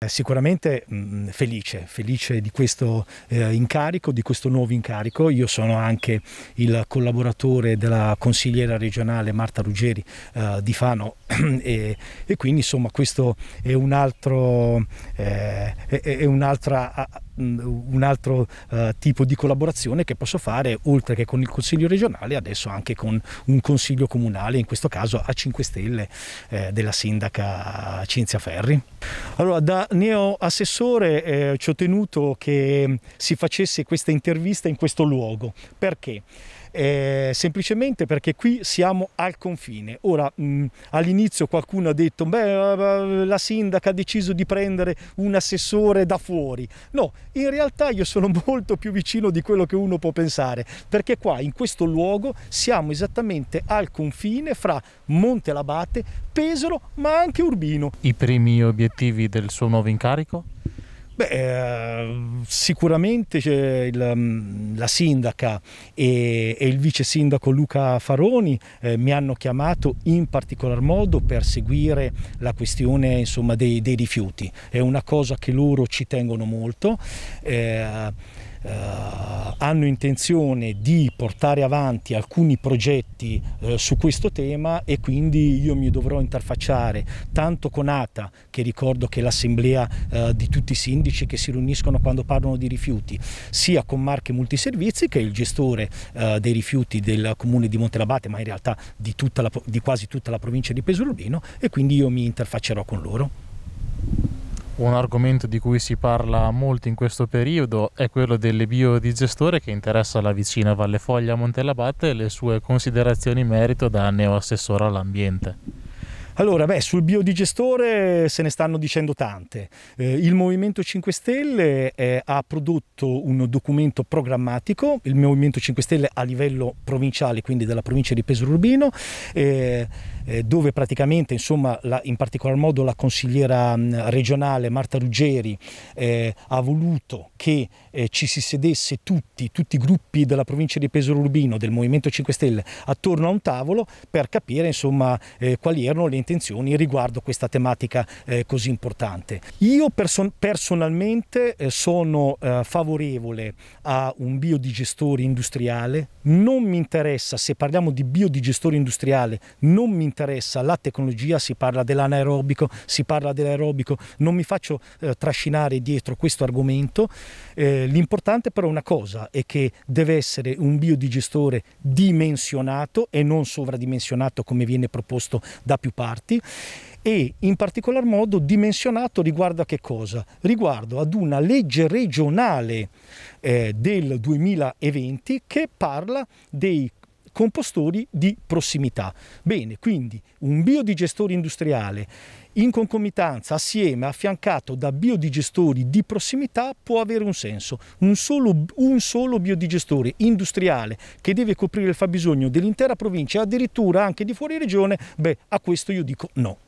Eh, sicuramente mh, mm, felice, felice di questo eh, incarico, di questo nuovo incarico. Io sono anche il collaboratore della consigliera regionale Marta Ruggeri eh, di Fano e, e, quindi insomma questo è eh, un'altra un un altro uh, tipo di collaborazione che posso fare oltre che con il Consiglio regionale, adesso anche con un Consiglio comunale, in questo caso a 5 Stelle eh, della Sindaca Cinzia Ferri. Allora, da neo assessore eh, ci ho tenuto che si facesse questa intervista in questo luogo. Perché? eh, semplicemente perché qui siamo al confine. Ora, mm, all'inizio qualcuno ha detto, beh, eh, eh, la sindaca ha deciso di prendere un assessore da fuori. No, in realtà io sono molto più vicino di quello che uno può pensare, perché qua, in questo luogo, siamo esattamente al confine fra Monte Labate, Pesaro, ma anche Urbino. I primi obiettivi del suo nuovo incarico? Beh, ehm, sicuramente il, mm, la sindaca e, e, il vice sindaco Luca Faroni eh, mi hanno chiamato in particolar modo per seguire la questione insomma, dei, dei, rifiuti. È una cosa che loro ci tengono molto. Eh, eh, hanno intenzione di portare avanti alcuni progetti eh, su questo tema e quindi io mi dovrò interfacciare tanto con ATA, che ricordo che è l'assemblea eh, di tutti i sindaci che si riuniscono quando parlano di rifiuti, sia con Marche Multiservizi, che è il gestore eh, dei rifiuti del comune di Montelabate, ma in realtà di, la, di quasi tutta la provincia di Pesolino, e quindi io mi interfaccerò con loro. Un argomento di cui si parla molto in questo periodo è quello delle biodigestore che interessa la vicina Valle Foglia Montellabate e le sue considerazioni in merito da neoassessore all'ambiente. Allora, beh, sul biodigestore se ne stanno dicendo tante. Eh, il Movimento 5 Stelle eh, ha prodotto un documento programmatico, il Movimento 5 Stelle a livello provinciale, quindi della provincia di Pesaro Urbino, eh, eh, dove praticamente, insomma, la, in particolar modo la consigliera mm, regionale Marta Ruggeri eh, ha voluto che eh, ci si sedesse tutti, tutti i gruppi della provincia di Pesaro Urbino, del Movimento 5 Stelle, attorno a un tavolo per capire, insomma, quali erano le intenzioni riguardo questa tematica eh, così importante. Io perso personalmente eh, sono eh, favorevole a un biodigestore industriale, non mi interessa, se parliamo di biodigestore industriale, non mi interessa la tecnologia, si parla dell'anaerobico, si parla dell'aerobico, non mi faccio eh, trascinare dietro questo argomento, eh, l'importante però è una cosa, è che deve essere un biodigestore dimensionato e non sovradimensionato come viene proposto da più parti parti e in particolar modo dimensionato riguardo a che cosa? Riguardo ad una legge regionale eh, del 2020 che parla dei compostori di prossimità. Bene, quindi un biodigestore industriale in concomitanza, assieme, affiancato da biodigestori di prossimità può avere un senso. Un solo, un solo biodigestore industriale che deve coprire il fabbisogno dell'intera provincia, e addirittura anche di fuori regione, beh, a questo io dico no.